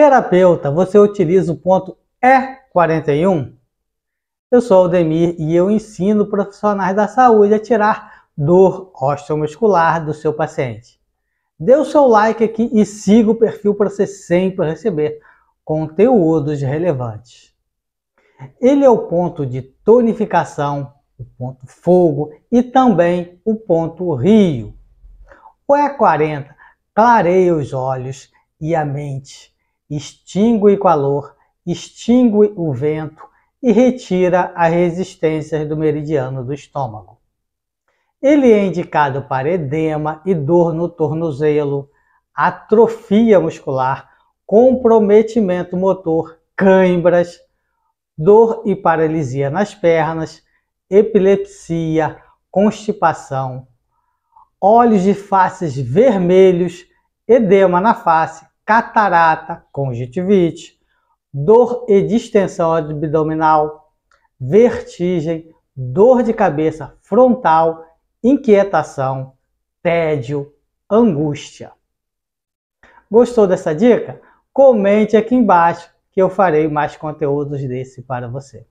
Terapeuta, você utiliza o ponto E41? Eu sou Aldemir e eu ensino profissionais da saúde a tirar dor osteomuscular do seu paciente. Dê o seu like aqui e siga o perfil para você sempre receber conteúdos relevantes. Ele é o ponto de tonificação, o ponto fogo e também o ponto rio. O E40 clareia os olhos e a mente extingue o calor, extingue o vento e retira as resistências do meridiano do estômago. Ele é indicado para edema e dor no tornozelo, atrofia muscular, comprometimento motor, cãibras, dor e paralisia nas pernas, epilepsia, constipação, olhos de faces vermelhos, edema na face, catarata, conjuntivite, dor e distensão abdominal, vertigem, dor de cabeça frontal, inquietação, tédio, angústia. Gostou dessa dica? Comente aqui embaixo que eu farei mais conteúdos desse para você.